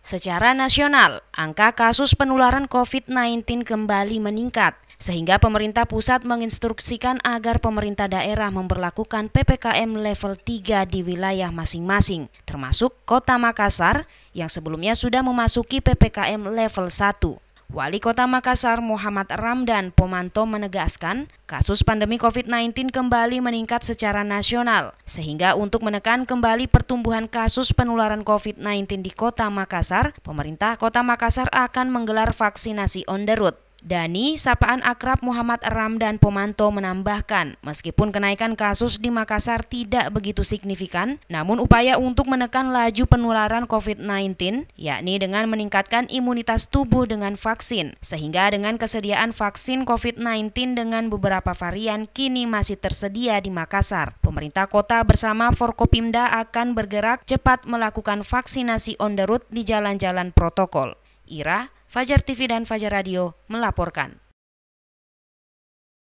Secara nasional, angka kasus penularan COVID-19 kembali meningkat, sehingga pemerintah pusat menginstruksikan agar pemerintah daerah memperlakukan PPKM level 3 di wilayah masing-masing, termasuk kota Makassar yang sebelumnya sudah memasuki PPKM level 1. Wali Kota Makassar Muhammad Ramdan Pomanto menegaskan, kasus pandemi COVID-19 kembali meningkat secara nasional, sehingga untuk menekan kembali pertumbuhan kasus penularan COVID-19 di Kota Makassar, pemerintah Kota Makassar akan menggelar vaksinasi on the road. Dani, sapaan akrab Muhammad Ramdan Pomanto menambahkan, meskipun kenaikan kasus di Makassar tidak begitu signifikan, namun upaya untuk menekan laju penularan COVID-19, yakni dengan meningkatkan imunitas tubuh dengan vaksin, sehingga dengan kesediaan vaksin COVID-19 dengan beberapa varian kini masih tersedia di Makassar. Pemerintah kota bersama Forkopimda akan bergerak cepat melakukan vaksinasi on the road di jalan-jalan protokol. Ira, Fajar TV dan Fajar Radio melaporkan.